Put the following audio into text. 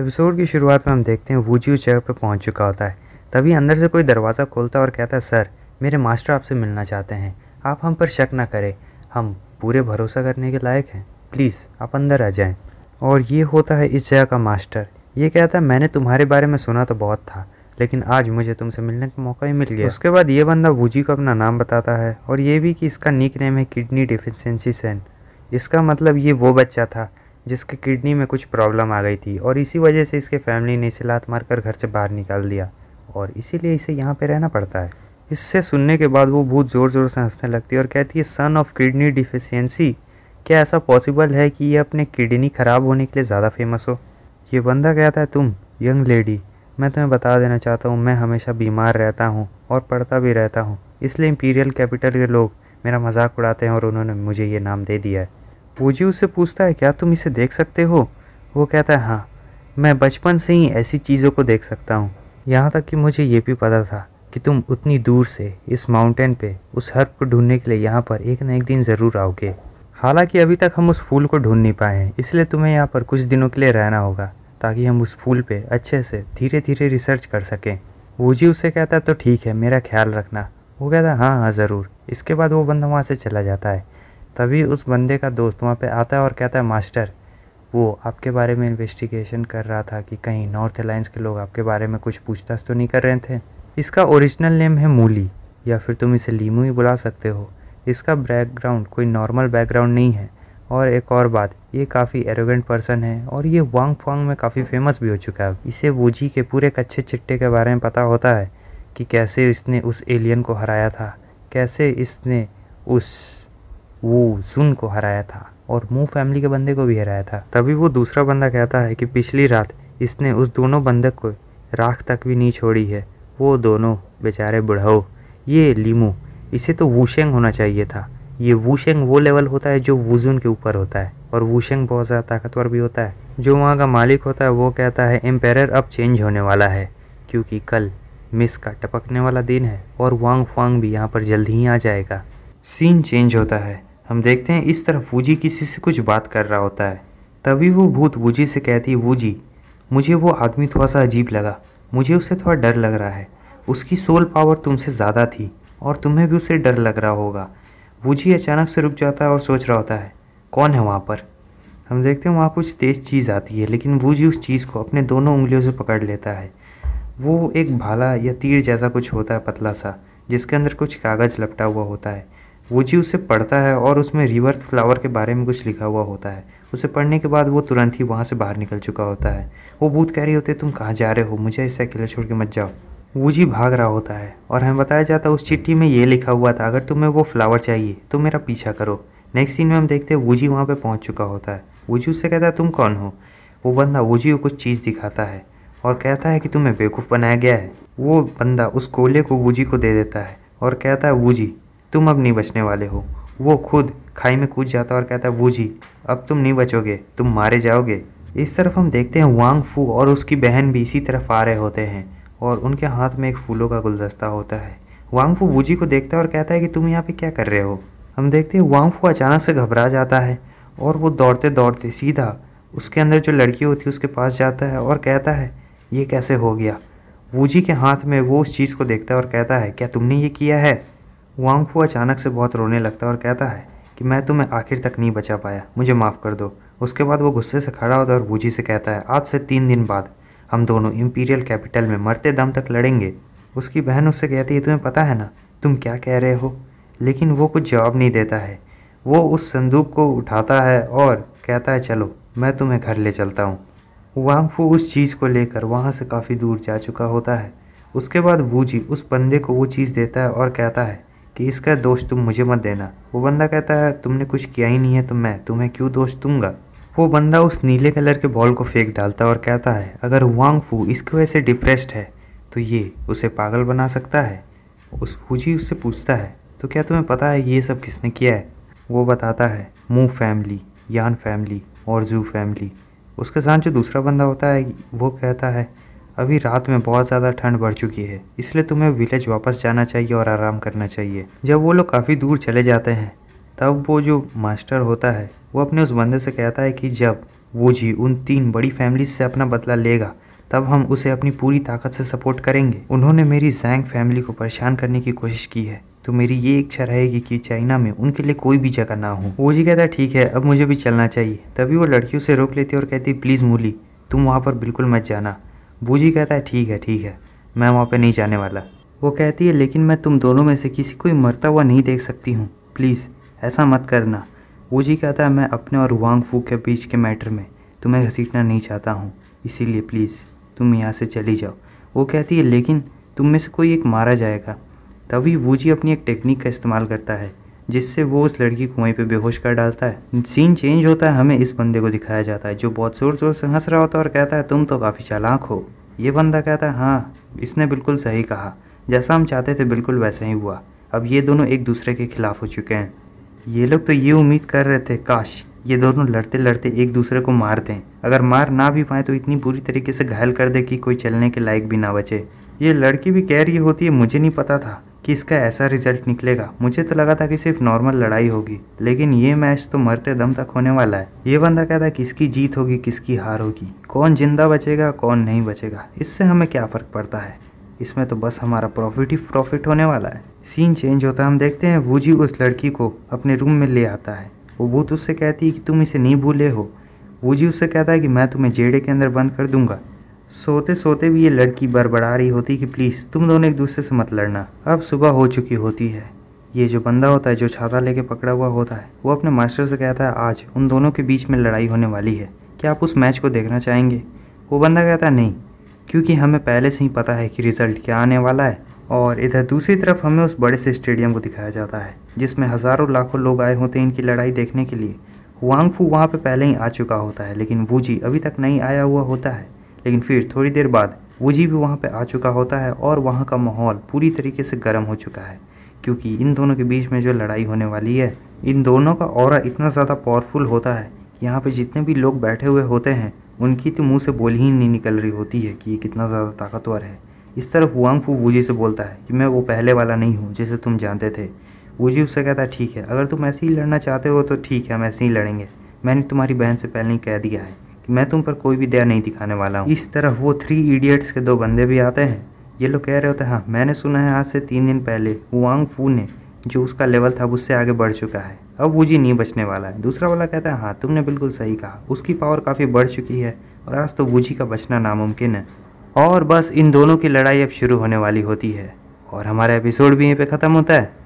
episode की शुरुआत में हम देखते हैं वूजी उस जगह पर पहुंच चुका होता है तभी अंदर से कोई दरवाज़ा खोलता है और कहता है सर मेरे मास्टर आपसे मिलना चाहते हैं आप हम पर शक ना करें हम पूरे भरोसा करने के लायक हैं प्लीज़ आप अंदर आ जाएं और ये होता है इस जगह का मास्टर ये कहता है मैंने तुम्हारे बारे में सुना तो बहुत था लेकिन आज मुझे तुमसे मिलने का मौका ही मिल गया उसके बाद ये बंदा वूजी को अपना नाम बताता है और ये भी कि इसका निक नेम है किडनी डिफिशेंसी सेन इसका मतलब ये वो बच्चा था जिसके किडनी में कुछ प्रॉब्लम आ गई थी और इसी वजह से इसके फैमिली ने इसे लात मारकर घर से बाहर निकाल दिया और इसीलिए इसे यहाँ पर रहना पड़ता है इससे सुनने के बाद वो बहुत ज़ोर ज़ोर से हंसने लगती है और कहती है सन ऑफ किडनी डिफिशियंसी क्या ऐसा पॉसिबल है कि ये अपने किडनी ख़राब होने के लिए ज़्यादा फेमस हो ये बंदा कहता है तुम यंग लेडी मैं तुम्हें बता देना चाहता हूँ मैं हमेशा बीमार रहता हूँ और पढ़ता भी रहता हूँ इसलिए इम्पीरियल कैपिटल के लोग मेरा मजाक उड़ाते हैं और उन्होंने मुझे ये नाम दे दिया है पूजी उससे पूछता है क्या तुम इसे देख सकते हो वो कहता है हाँ मैं बचपन से ही ऐसी चीज़ों को देख सकता हूँ यहाँ तक कि मुझे ये भी पता था कि तुम उतनी दूर से इस माउंटेन पे उस हर्ब को ढूंढने के लिए यहाँ पर एक ना एक दिन ज़रूर आओगे हालांकि अभी तक हम उस फूल को ढूंढ नहीं पाए हैं इसलिए तुम्हें यहाँ पर कुछ दिनों के लिए रहना होगा ताकि हम उस फूल पे अच्छे से धीरे धीरे रिसर्च कर सकें जी उससे कहता है तो ठीक है मेरा ख्याल रखना वो कहता है हाँ हाँ ज़रूर इसके बाद वो बंदा वहाँ से चला जाता है तभी उस बंदे का दोस्त वहाँ पे आता है और कहता है मास्टर वो आपके बारे में इन्वेस्टिगेशन कर रहा था कि कहीं नॉर्थ अलायंस के लोग आपके बारे में कुछ पूछताछ तो नहीं कर रहे थे इसका ओरिजिनल नेम है मूली या फिर तुम इसे लीमू ही बुला सकते हो इसका बैकग्राउंड कोई नॉर्मल बैकग्राउंड नहीं है और एक और बात ये काफ़ी एरोगेंट पर्सन है और ये वांग फांग में काफ़ी फेमस भी हो चुका है इसे वोजी के पूरे कच्चे चिट्टे के बारे में पता होता है कि कैसे इसने उस एलियन को हराया था कैसे इसने उस वो जुन को हराया था और मुंह फैमिली के बंदे को भी हराया था तभी वो दूसरा बंदा कहता है कि पिछली रात इसने उस दोनों बंदक को राख तक भी नहीं छोड़ी है वो दोनों बेचारे बुढ़ाओ ये लीमू इसे तो वूशेंग होना चाहिए था ये वूशेंग वो लेवल होता है जो वुजुन के ऊपर होता है और वूशेंग बहुत ज़्यादा ताकतवर भी होता है जो वहाँ का मालिक होता है वो कहता है एम्पेर अब चेंज होने वाला है क्योंकि कल मिस का टपकने वाला दिन है और वांग फांग भी यहाँ पर जल्द ही आ जाएगा सीन चेंज होता है हम देखते हैं इस तरफ वूजी किसी से कुछ बात कर रहा होता है तभी वो भूत वूजी से कहती है वूजी मुझे वो आदमी थोड़ा सा अजीब लगा मुझे उससे थोड़ा डर लग रहा है उसकी सोल पावर तुमसे ज़्यादा थी और तुम्हें भी उससे डर लग रहा होगा वूजी अचानक से रुक जाता है और सोच रहा होता है कौन है वहाँ पर हम देखते हैं वहाँ कुछ तेज़ चीज़ आती है लेकिन वूजी उस चीज़ को अपने दोनों उंगलियों से पकड़ लेता है वो एक भाला या तीर जैसा कुछ होता है पतला सा जिसके अंदर कुछ कागज़ लपटा हुआ होता है वोची उसे पढ़ता है और उसमें रिवर फ्लावर के बारे में कुछ लिखा हुआ होता है उसे पढ़ने के बाद वो तुरंत ही वहाँ से बाहर निकल चुका होता है वो भूत कह रही होती है तुम कहाँ जा रहे हो मुझे ऐसा अकेला छोड़ के मत जाओ वो जी भाग रहा होता है और हमें बताया जाता है उस चिट्ठी में ये लिखा हुआ था अगर तुम्हें वो फ्लावर चाहिए तो मेरा पीछा करो नेक्स्ट सीन में हम देखते हैं वूजी वहाँ पर पहुँच चुका होता है वूजी उससे कहता है तुम कौन हो वो बंदा वूजी को कुछ चीज़ दिखाता है और कहता है कि तुम्हें बेवकूफ़ बनाया गया है वो बंदा उस कोले को वूजी को दे देता है और कहता है वूजी तुम अब नहीं बचने वाले हो वो खुद खाई में कूद जाता और कहता है वो जी अब तुम नहीं बचोगे तुम मारे जाओगे इस तरफ हम देखते हैं वांग फू और उसकी बहन भी इसी तरफ आ रहे होते हैं और उनके हाथ में एक फूलों का गुलदस्ता होता है वांग फू वूजी को देखता है और कहता है कि तुम यहाँ पे क्या कर रहे हो हम देखते हैं वांग फू अचानक से घबरा जाता है और वो दौड़ते दौड़ते सीधा उसके अंदर जो लड़की होती है उसके पास जाता है और कहता है ये कैसे हो गया वूजी के हाथ में वो उस चीज़ को देखता है और कहता है क्या तुमने ये किया है वांग फू अचानक से बहुत रोने लगता है और कहता है कि मैं तुम्हें आखिर तक नहीं बचा पाया मुझे माफ़ कर दो उसके बाद वो गुस्से से खड़ा होता है और बूजी से कहता है आज से तीन दिन बाद हम दोनों इम्पीरियल कैपिटल में मरते दम तक लड़ेंगे उसकी बहन उससे कहती है तुम्हें पता है ना तुम क्या कह रहे हो लेकिन वो कुछ जवाब नहीं देता है वो उस संदूक को उठाता है और कहता है चलो मैं तुम्हें घर ले चलता हूँ वांग फू उस चीज़ को लेकर वहाँ से काफ़ी दूर जा चुका होता है उसके बाद वूजी उस बंदे को वो चीज़ देता है और कहता है कि इसका दोष तुम मुझे मत देना वो बंदा कहता है तुमने कुछ किया ही नहीं है तो मैं तुम्हें क्यों दोष दूंगा वो बंदा उस नीले कलर के बॉल को फेंक डालता और कहता है अगर वांग फू इसकी वजह से डिप्रेस्ड है तो ये उसे पागल बना सकता है उस फूजी उससे पूछता है तो क्या तुम्हें पता है ये सब किसने किया है वो बताता है मू फैमिली यान फैमिली और जू फैमिली उसके साथ जो दूसरा बंदा होता है वो कहता है अभी रात में बहुत ज़्यादा ठंड बढ़ चुकी है इसलिए तुम्हें विलेज वापस जाना चाहिए और आराम करना चाहिए जब वो लोग काफ़ी दूर चले जाते हैं तब वो जो मास्टर होता है वो अपने उस बंदे से कहता है कि जब वो जी उन तीन बड़ी फैमिली से अपना बदला लेगा तब हम उसे अपनी पूरी ताकत से सपोर्ट करेंगे उन्होंने मेरी जैंग फैमिली को परेशान करने की कोशिश की है तो मेरी ये इच्छा रहेगी कि चाइना में उनके लिए कोई भी जगह ना हो वो जी कहता ठीक है अब मुझे भी चलना चाहिए तभी वो लड़कियों से रोक लेती है और कहती प्लीज़ मूली तुम वहाँ पर बिल्कुल मत जाना बूजी कहता है ठीक है ठीक है मैं वहाँ पे नहीं जाने वाला वो कहती है लेकिन मैं तुम दोनों में से किसी को मरता हुआ नहीं देख सकती हूँ प्लीज़ ऐसा मत करना बूजी कहता है मैं अपने और वांग फू के बीच के मैटर में तुम्हें घसीटना नहीं चाहता हूँ इसीलिए प्लीज़ तुम यहाँ से चली जाओ वो कहती है लेकिन तुम में से कोई एक मारा जाएगा तभी वूजी अपनी एक टेक्निक का इस्तेमाल करता है जिससे वो उस लड़की को वहीं पे बेहोश कर डालता है सीन चेंज होता है हमें इस बंदे को दिखाया जाता है जो बहुत ज़ोर ज़ोर से हंस रहा होता है और कहता है तुम तो काफ़ी चालाक हो ये बंदा कहता है हाँ इसने बिल्कुल सही कहा जैसा हम चाहते थे बिल्कुल वैसा ही हुआ अब ये दोनों एक दूसरे के खिलाफ हो चुके हैं ये लोग तो ये उम्मीद कर रहे थे काश ये दोनों लड़ते लड़ते एक दूसरे को मार दें अगर मार ना भी पाए तो इतनी बुरी तरीके से घायल कर दे कि कोई चलने के लायक भी ना बचे ये लड़की भी कह रही होती है मुझे नहीं पता था कि इसका ऐसा रिजल्ट निकलेगा मुझे तो लगा था कि सिर्फ नॉर्मल लड़ाई होगी लेकिन ये मैच तो मरते दम तक होने वाला है ये बंदा कहता है किसकी जीत होगी किसकी हार होगी कौन जिंदा बचेगा कौन नहीं बचेगा इससे हमें क्या फ़र्क पड़ता है इसमें तो बस हमारा प्रॉफिट ही प्रॉफिट होने वाला है सीन चेंज होता है हम देखते हैं वूजी उस लड़की को अपने रूम में ले आता है वो भूत उससे कहती है कि तुम इसे नहीं भूले हो वूजी उससे कहता है कि मैं तुम्हें जेड़े के अंदर बंद कर दूंगा सोते सोते भी ये लड़की बड़बड़ा रही होती कि प्लीज़ तुम दोनों एक दूसरे से मत लड़ना अब सुबह हो चुकी होती है ये जो बंदा होता है जो छाता लेके पकड़ा हुआ होता है वो अपने मास्टर से कहता है आज उन दोनों के बीच में लड़ाई होने वाली है क्या आप उस मैच को देखना चाहेंगे वो बंदा कहता है नहीं क्योंकि हमें पहले से ही पता है कि रिज़ल्ट क्या आने वाला है और इधर दूसरी तरफ हमें उस बड़े से स्टेडियम को दिखाया जाता है जिसमें हज़ारों लाखों लोग आए होते हैं इनकी लड़ाई देखने के लिए वांगफू वहाँ पर पहले ही आ चुका होता है लेकिन वूजी अभी तक नहीं आया हुआ होता है लेकिन फिर थोड़ी देर बाद वूजी भी वहाँ पर आ चुका होता है और वहाँ का माहौल पूरी तरीके से गर्म हो चुका है क्योंकि इन दोनों के बीच में जो लड़ाई होने वाली है इन दोनों का और इतना ज़्यादा पावरफुल होता है कि यहाँ पर जितने भी लोग बैठे हुए होते हैं उनकी तो मुँह से बोल ही नहीं निकल रही होती है कि ये कितना ज़्यादा ताकतवर है इस तरफ हुआंग फू वूजी से बोलता है कि मैं वो पहले वाला नहीं हूँ जिसे तुम जानते थे वूजी उससे कहता है ठीक है अगर तुम ऐसे ही लड़ना चाहते हो तो ठीक है हम ऐसे ही लड़ेंगे मैंने तुम्हारी बहन से पहले ही कह दिया है मैं तुम पर कोई भी दया नहीं दिखाने वाला हूँ इस तरह वो थ्री इडियट्स के दो बंदे भी आते हैं ये लोग कह रहे होते हैं हाँ मैंने सुना है आज से तीन दिन पहले वांग फू ने जो उसका लेवल था उससे आगे बढ़ चुका है अब वो जी नहीं बचने वाला है दूसरा वाला कहता है हाँ तुमने बिल्कुल सही कहा उसकी पावर काफ़ी बढ़ चुकी है और आज तो वूजी का बचना नामुमकिन है और बस इन दोनों की लड़ाई अब शुरू होने वाली होती है और हमारा एपिसोड भी यहीं पे ख़त्म होता है